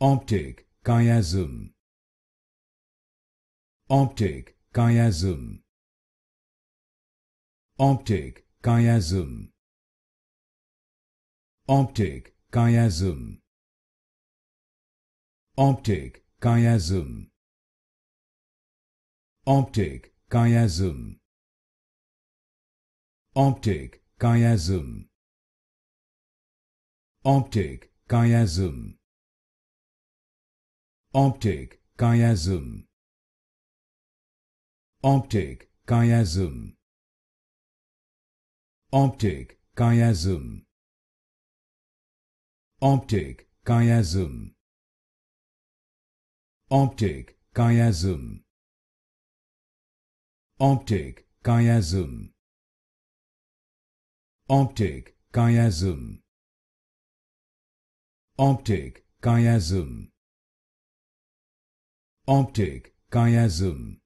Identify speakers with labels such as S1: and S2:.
S1: Optic chiasm. Optic chiasm. Optic chiasm. Optic chiasm. Optic chiasm. Optic chiasm. Optic chiasm. Optic chiasm. Optic chiasm. Optic chiasm. Optic chiasm. Optic chiasm. Optic chiasm. Optic chiasm. Optic chiasm. Optic chiasm. Optic, Chiasm.